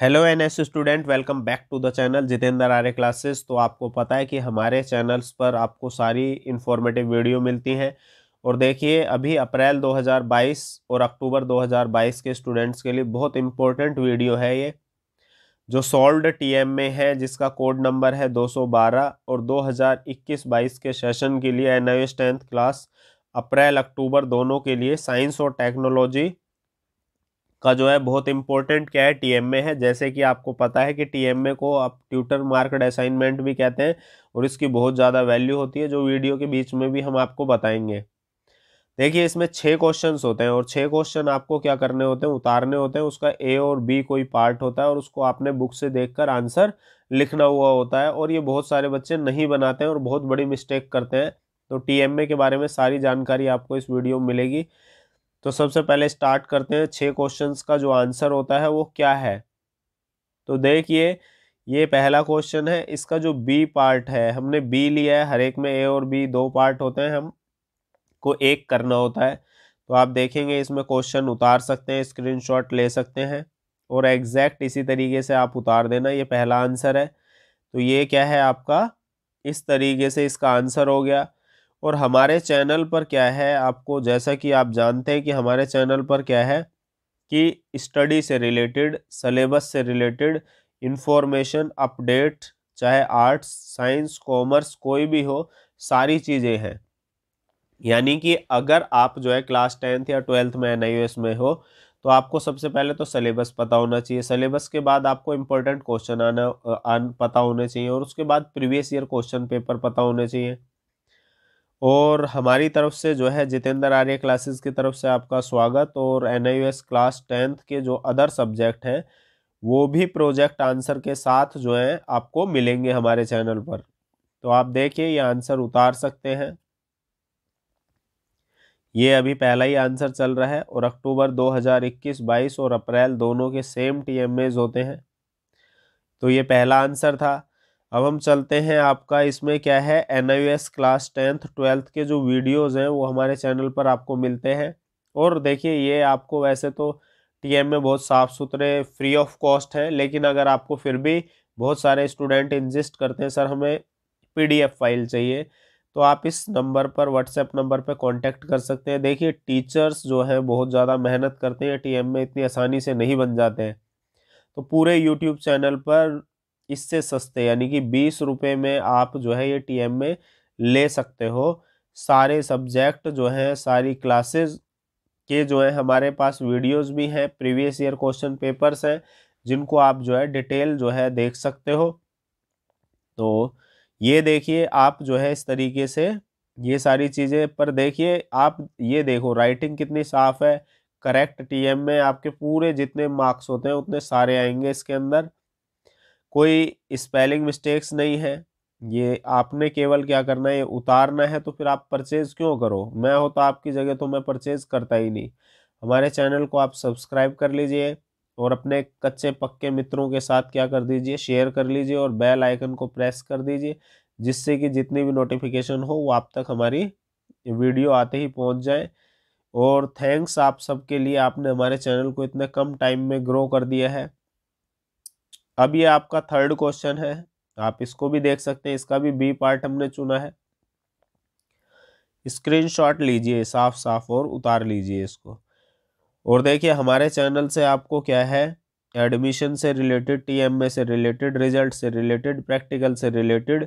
hello N S student welcome back to the channel Jitendra Arya classes तो आपको पता है कि हमारे चैनल्स पर आपको सारी इन्फॉर्मेटिव वीडियो मिलती हैं और देखिए अभी अप्रैल 2022 और अक्टूबर 2022 के स्टूडेंट्स के लिए बहुत इम्पोर्टेंट वीडियो है ये जो सॉल्ड टीएम में है जिसका कोड नंबर है 212 और 2021-22 के सेशन के लिए N tenth class April October दोनों के लिए साइंस और टेक्नोलॉजी का जो है बहुत इंपॉर्टेंट क्या है टीएमए है जैसे कि आपको पता है कि टीएमए को आप ट्यूटर मार्कड असाइनमेंट भी कहते हैं और इसकी बहुत ज़्यादा वैल्यू होती है जो वीडियो के बीच में भी हम आपको बताएंगे देखिए इसमें छः क्वेश्चंस होते हैं और छः क्वेश्चन आपको क्या करने होते हैं उतारने होते हैं उसका ए और बी कोई पार्ट होता है और उसको आपने बुक से कर आंसर लिखना हुआ होता है और ये बहुत सारे बच्चे नहीं बनाते हैं और बहुत बड़ी मिस्टेक करते हैं तो टीएमए के बारे में सारी जानकारी आपको इस वीडियो में मिलेगी तो सबसे पहले स्टार्ट करते हैं छः क्वेश्चंस का जो आंसर होता है वो क्या है तो देखिए ये पहला क्वेश्चन है इसका जो बी पार्ट है हमने बी लिया है हर एक में ए और बी दो पार्ट होते हैं हम को एक करना होता है तो आप देखेंगे इसमें क्वेश्चन उतार सकते हैं स्क्रीनशॉट ले सकते हैं और एग्जैक्ट इसी तरीके से आप उतार देना ये पहला आंसर है तो ये क्या है आपका इस तरीके से इसका आंसर हो गया और हमारे चैनल पर क्या है आपको जैसा कि आप जानते हैं कि हमारे चैनल पर क्या है कि स्टडी से रिलेटेड सलेबस से रिलेटेड इन्फॉर्मेशन अपडेट चाहे आर्ट्स साइंस कॉमर्स कोई भी हो सारी चीज़ें हैं यानी कि अगर आप जो है क्लास टेंथ या ट्वेल्थ में एन में हो तो आपको सबसे पहले तो सलेबस पता होना चाहिए सलेबस के बाद आपको इम्पोर्टेंट क्वेश्चन आना आन पता होने चाहिए और उसके बाद प्रीवियस ईयर क्वेश्चन पेपर पता होने चाहिए और हमारी तरफ से जो है जितेंद्र आर्य क्लासेस की तरफ से आपका स्वागत और एन क्लास टेंथ के जो अदर सब्जेक्ट हैं वो भी प्रोजेक्ट आंसर के साथ जो है आपको मिलेंगे हमारे चैनल पर तो आप देखिए ये आंसर उतार सकते हैं ये अभी पहला ही आंसर चल रहा है और अक्टूबर 2021, 22 और अप्रैल दोनों के सेम टी होते हैं तो ये पहला आंसर था अब हम चलते हैं आपका इसमें क्या है एन क्लास टेंथ ट्वेल्थ के जो वीडियोस हैं वो हमारे चैनल पर आपको मिलते हैं और देखिए ये आपको वैसे तो टीएम में बहुत साफ़ सुथरे फ्री ऑफ कॉस्ट हैं लेकिन अगर आपको फिर भी बहुत सारे स्टूडेंट इंजिस्ट करते हैं सर हमें एफ़ फाइल चाहिए तो आप इस नंबर पर व्हाट्सएप नंबर पर कॉन्टैक्ट कर सकते हैं देखिए टीचर्स जो हैं बहुत ज़्यादा मेहनत करते हैं एम में इतनी आसानी से नहीं बन जाते हैं तो पूरे यूट्यूब चैनल पर इससे सस्ते यानी कि बीस रुपये में आप जो है ये टीएम में ले सकते हो सारे सब्जेक्ट जो हैं सारी क्लासेस के जो है हमारे पास वीडियोस भी हैं प्रीवियस ईयर क्वेश्चन पेपर्स हैं जिनको आप जो है डिटेल जो है देख सकते हो तो ये देखिए आप जो है इस तरीके से ये सारी चीज़ें पर देखिए आप ये देखो राइटिंग कितनी साफ़ है करेक्ट टीएम में आपके पूरे जितने मार्क्स होते हैं उतने सारे आएंगे इसके अंदर कोई स्पेलिंग मिस्टेक्स नहीं है ये आपने केवल क्या करना है ये उतारना है तो फिर आप परचेज़ क्यों करो मैं होता तो आपकी जगह तो मैं परचेज़ करता ही नहीं हमारे चैनल को आप सब्सक्राइब कर लीजिए और अपने कच्चे पक्के मित्रों के साथ क्या कर दीजिए शेयर कर लीजिए और बेल आइकन को प्रेस कर दीजिए जिससे कि जितनी भी नोटिफिकेशन हो वो आप तक हमारी वीडियो आते ही पहुंच जाए और थैंक्स आप सबके लिए आपने हमारे चैनल को इतने कम टाइम में ग्रो कर दिया है अब ये आपका थर्ड क्वेश्चन है आप इसको भी देख सकते हैं इसका भी बी पार्ट हमने चुना है स्क्रीनशॉट लीजिए साफ साफ और उतार लीजिए इसको और देखिए हमारे चैनल से आपको क्या है एडमिशन से रिलेटेड टीएमए से रिलेटेड रिजल्ट से रिलेटेड प्रैक्टिकल से रिलेटेड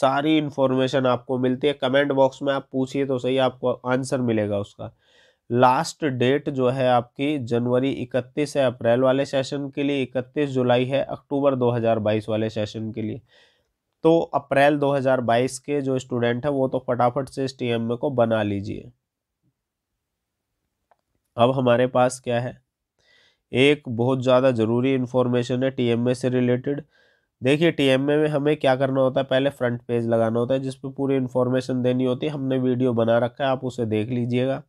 सारी इन्फॉर्मेशन आपको मिलती है कमेंट बॉक्स में आप पूछिए तो सही आपको आंसर मिलेगा उसका लास्ट डेट जो है आपकी जनवरी 31 है अप्रैल वाले सेशन के लिए 31 जुलाई है अक्टूबर 2022 वाले सेशन के लिए तो अप्रैल 2022 के जो स्टूडेंट है वो तो फटाफट से इस टीएमए को बना लीजिए अब हमारे पास क्या है एक बहुत ज़्यादा ज़रूरी इन्फॉर्मेशन है टीएमए से रिलेटेड देखिए टीएमए में हमें क्या करना होता है पहले फ्रंट पेज लगाना होता है जिसपे पूरी इन्फॉर्मेशन देनी होती है हमने वीडियो बना रखा है आप उसे देख लीजिएगा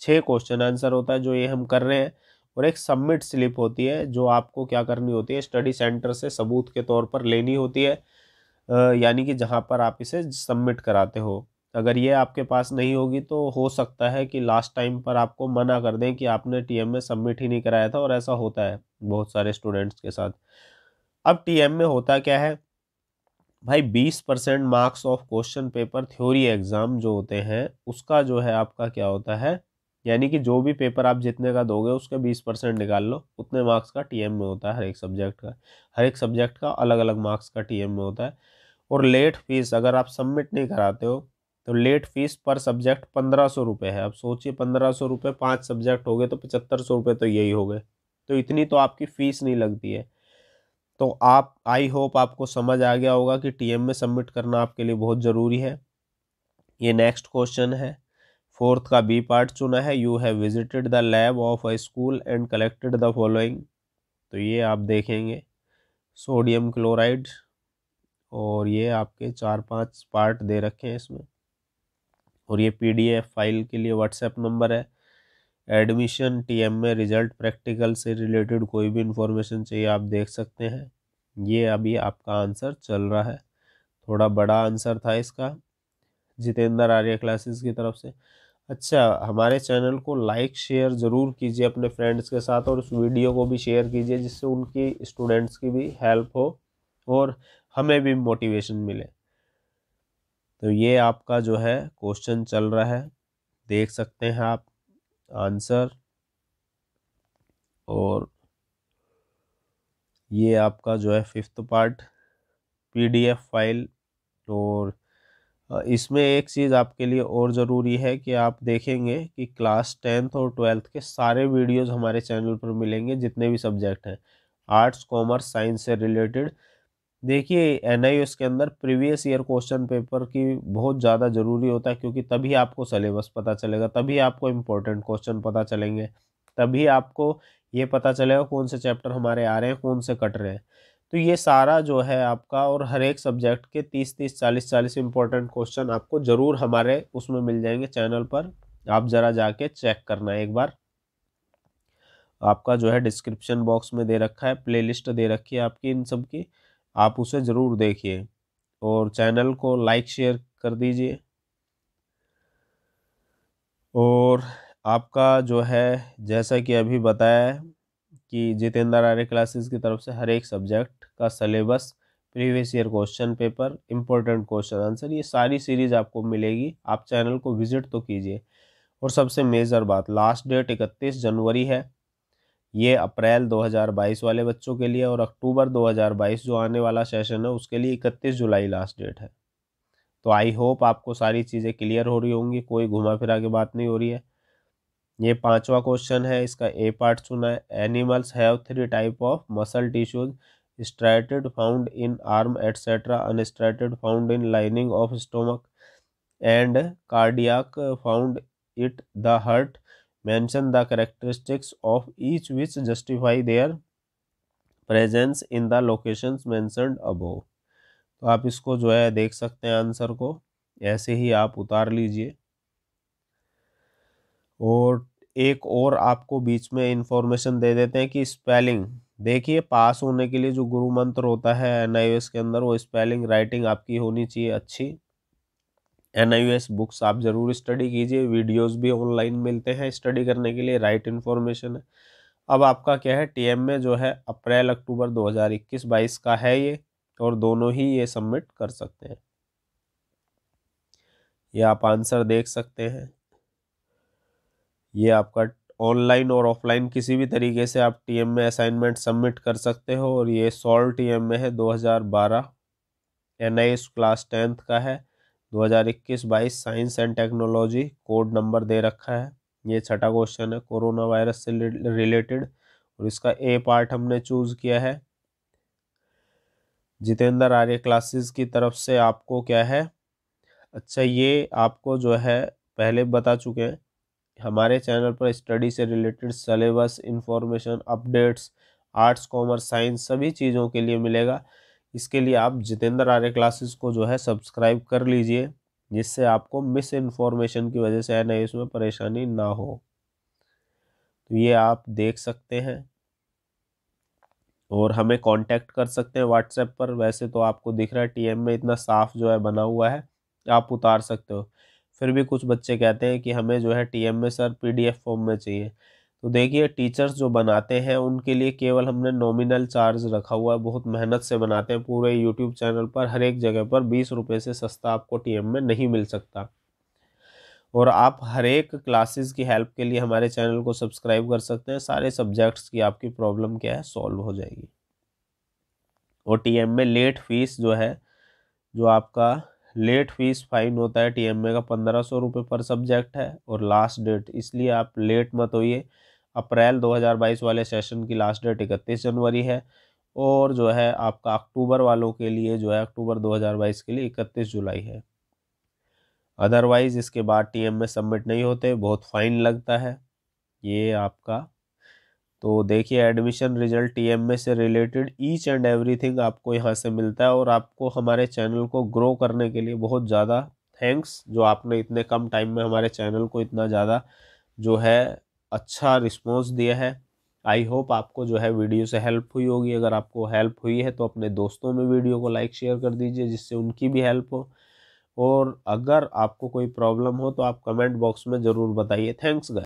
छः क्वेश्चन आंसर होता है जो ये हम कर रहे हैं और एक सबमिट स्लिप होती है जो आपको क्या करनी होती है स्टडी सेंटर से सबूत के तौर पर लेनी होती है यानी कि जहाँ पर आप इसे सबमिट कराते हो अगर ये आपके पास नहीं होगी तो हो सकता है कि लास्ट टाइम पर आपको मना कर दें कि आपने टीएम में सबमिट ही नहीं कराया था और ऐसा होता है बहुत सारे स्टूडेंट्स के साथ अब टीएम में होता क्या है भाई बीस percent marks of question paper theory exam जो होते हैं उसका जो है आपका क्या होता है यानी कि जो भी पेपर आप जितने का दोगे उसके बीस परसेंट निकाल लो उतने मार्क्स का टीएम में होता है हर एक सब्जेक्ट का हर एक सब्जेक्ट का अलग अलग मार्क्स का टीएम में होता है और लेट फीस अगर आप सबमिट नहीं कराते हो तो लेट फीस पर सब्जेक्ट पंद्रह सौ रुपये है अब सोचिए पंद्रह सौ रुपये पाँच सब्जेक्ट हो गए तो पचहत्तर सौ रुपये तो यही हो गए तो इतनी तो आपकी फ़ीस नहीं लगती है तो आप आई होप आपको समझ आ गया होगा कि टीएम में सबमिट करना आपके लिए बहुत ज़रूरी है ये नेक्स्ट क्वेश्चन है फोर्थ का बी पार्ट चुना है you have visited the lab of a school and collected the following तो ये आप देखेंगे सोडियम क्लोराइड और ये आपके चार पांच पार्ट दे रखे हैं इसमें और ये पीडीएफ फाइल के लिए व्हाट्सएप नंबर है एडमिशन टीएम में रिजल्ट प्रैक्टिकल से रिलेटेड कोई भी इंफॉर्मेशन चाहिए आप देख सकते हैं ये अभी आपका आंसर चल रहा है थोड़ा बड़ा आंसर था इसका जितेंद्र आर्य क्लासेस की तरफ से अच्छा हमारे चैनल को लाइक शेयर ज़रूर कीजिए अपने फ्रेंड्स के साथ और उस वीडियो को भी शेयर कीजिए जिससे उनकी स्टूडेंट्स की भी हेल्प हो और हमें भी मोटिवेशन मिले तो ये आपका जो है क्वेश्चन चल रहा है देख सकते हैं आप आंसर और ये आपका जो है फिफ्थ पार्ट पीडीएफ फाइल और इसमें एक चीज़ आपके लिए और ज़रूरी है कि आप देखेंगे कि क्लास टेंथ और ट्वेल्थ के सारे वीडियोस हमारे चैनल पर मिलेंगे जितने भी सब्जेक्ट हैं आर्ट्स कॉमर्स साइंस से रिलेटेड देखिए एन आई के अंदर प्रीवियस ईयर क्वेश्चन पेपर की बहुत ज़्यादा ज़रूरी होता है क्योंकि तभी आपको सलेबस पता चलेगा तभी आपको इम्पोर्टेंट क्वेश्चन पता चलेंगे तभी आपको ये पता चलेगा कौन से चैप्टर हमारे आ रहे हैं कौन से कट रहे हैं तो ये सारा जो है आपका और हर एक सब्जेक्ट के तीस तीस चालीस चालीस इंपॉर्टेंट क्वेश्चन आपको ज़रूर हमारे उसमें मिल जाएंगे चैनल पर आप ज़रा जाके चेक करना है एक बार आपका जो है डिस्क्रिप्शन बॉक्स में दे रखा है प्लेलिस्ट दे रखी है आपकी इन सब की आप उसे ज़रूर देखिए और चैनल को लाइक शेयर कर दीजिए और आपका जो है जैसा कि अभी बताया है कि जितेंद्र आर्य क्लासेस की तरफ से हर एक सब्जेक्ट का syllabus previous year question paper important question answer ये सारी सीरीज आपको मिलेगी आप चैनल को विजिट तो कीजिए और सबसे मेजर बात लास्ट डेट इकतीस जनवरी है ये अप्रैल 2022 वाले बच्चों के लिए और अक्टूबर 2022 जो आने वाला सेशन है उसके लिए 31 जुलाई लास्ट डेट है तो आई होप आपको सारी चीज़ें क्लियर हो रही होंगी कोई घुमा फिरा के बात नहीं हो रही है ये पांचवा क्वेश्चन है इसका ए पार्ट सुना है animals have three type of muscle tissues striated found in arm etcetera unstriated found in lining of stomach and cardiac found it the heart mention the characteristics of each which justify their presence in the locations mentioned above तो आप इसको जो है देख सकते हैं answer को ऐसे ही आप उतार लीजिए और एक और आपको बीच में इंफॉर्मेशन दे देते हैं कि स्पेलिंग देखिए पास होने के लिए जो गुरु मंत्र होता है एन के अंदर वो स्पेलिंग राइटिंग आपकी होनी चाहिए अच्छी एन बुक्स आप ज़रूर स्टडी कीजिए वीडियोस भी ऑनलाइन मिलते हैं स्टडी करने के लिए राइट इन्फॉर्मेशन है अब आपका क्या है टीएम में जो है अप्रैल अक्टूबर 2021-22 का है ये और दोनों ही ये सबमिट कर सकते हैं ये आप आंसर देख सकते हैं ये आपका ऑनलाइन और ऑफलाइन किसी भी तरीके से आप टी में असाइनमेंट सबमिट कर सकते हो और ये सॉल्व एम में है 2012 एनआईएस क्लास टेंथ का है 2021-22 science and technology code number दे रखा है ये छठा क्वेश्चन है कोरोना वायरस से रिलेटेड और इसका ए पार्ट हमने चूज़ किया है जितेंद्र आर्य क्लासेस की तरफ से आपको क्या है अच्छा ये आपको जो है पहले बता चुके हैं हमारे चैनल पर स्टडी से related syllabus information updates arts commerce science सभी चीज़ों के लिए मिलेगा इसके लिए आप जितेंद्र आर्य क्लासेस को जो है सब्सक्राइब कर लीजिए जिससे आपको मिस इन्फॉर्मेशन की वजह से है ना इसमें परेशानी ना हो तो ये आप देख सकते हैं और हमें कांटेक्ट कर सकते हैं व्हाट्सएप पर वैसे तो आपको दिख रहा है टीएम में इतना साफ जो है बना हुआ है आप उतार सकते हो फिर भी कुछ बच्चे कहते हैं कि हमें जो है T M A sir P D F form में चाहिए तो देखिए टीचर्स जो बनाते हैं उनके लिए केवल हमने नॉमिनल चार्ज रखा हुआ है बहुत मेहनत से बनाते हैं पूरे यूट्यूब चैनल पर हर एक जगह पर बीस रुपये से सस्ता आपको टी एम में नहीं मिल सकता और आप हर एक क्लासेस की हेल्प के लिए हमारे चैनल को सब्सक्राइब कर सकते हैं सारे सब्जेक्ट्स की आपकी प्रॉब्लम क्या है सॉल्व हो जाएगी और टी एम में लेट फीस जो है जो आपका लेट फीस फाइन होता है ए का पंद्रह सौ रुपये पर सब्जेक्ट है और लास्ट डेट इसलिए आप लेट मत होइए अप्रैल 2022 वाले सेशन की लास्ट डेट इकतीस जनवरी है और जो है आपका अक्टूबर वालों के लिए जो है अक्टूबर 2022 के लिए इकतीस जुलाई है अदरवाइज़ इसके बाद एम ए सबमिट नहीं होते बहुत फ़ाइन लगता है ये आपका तो देखिए एडमिशन रिजल्ट ए से रिलेटेड ईच एंड एवरीथिंग आपको यहाँ से मिलता है और आपको हमारे चैनल को ग्रो करने के लिए बहुत ज़्यादा थैंक्स जो आपने इतने कम टाइम में हमारे चैनल को इतना ज़्यादा जो है अच्छा रिस्पॉन्स दिया है आई होप आपको जो है वीडियो से हेल्प हुई होगी अगर आपको हेल्प हुई है तो अपने दोस्तों में वीडियो को लाइक शेयर कर दीजिए जिससे उनकी भी हेल्प हो और अगर आपको कोई प्रॉब्लम हो तो आप कमेंट बॉक्स में ज़रूर बताइए थैंक्स गाइस